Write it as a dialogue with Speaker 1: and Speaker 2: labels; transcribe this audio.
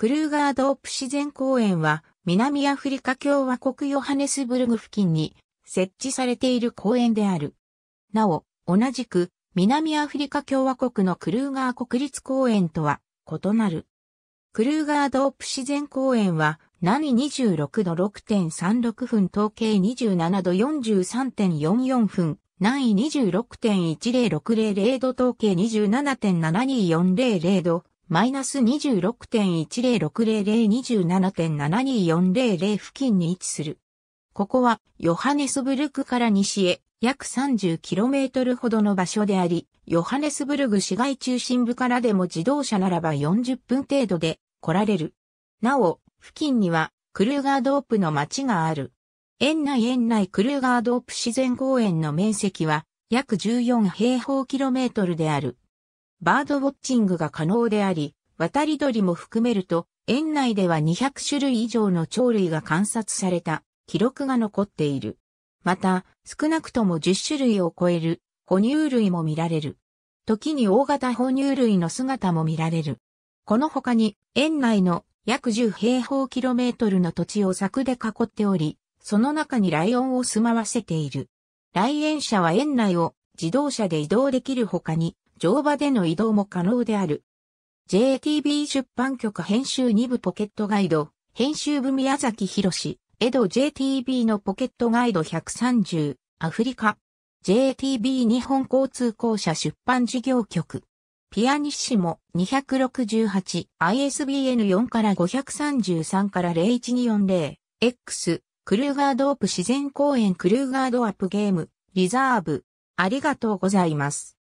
Speaker 1: クルーガードープ自然公園は、南アフリカ共和国ヨハネスブルグ付近に設置されている公園である。なお、同じく、南アフリカ共和国のクルーガー国立公園とは異なる。クルーガードープ自然公園は、南26度6.36分統計27度43.44分、南緯26.1060度統計27.72400度、マイナス26.1060027.72400付近に位置する。ここはヨハネスブルクから西へ約 30km ほどの場所であり、ヨハネスブルグ市街中心部からでも自動車ならば40分程度で来られる。なお、付近にはクルーガードープの町がある。園内園内クルーガードープ自然公園の面積は約14平方キロメートルである。バードウォッチングが可能であり、渡り鳥も含めると、園内では200種類以上の鳥類が観察された記録が残っている。また、少なくとも10種類を超える哺乳類も見られる。時に大型哺乳類の姿も見られる。この他に、園内の約10平方キロメートルの土地を柵で囲っており、その中にライオンを住まわせている。来園者は園内を自動車で移動できる他に、乗馬での移動も可能である。JTB 出版局編集2部ポケットガイド、編集部宮崎博江戸 JTB のポケットガイド130、アフリカ。JTB 日本交通公社出版事業局。ピアニッシモ 268ISBN4 から533から01240 X クルーガードープ自然公園クルーガードアップゲームリザーブありがとうございます。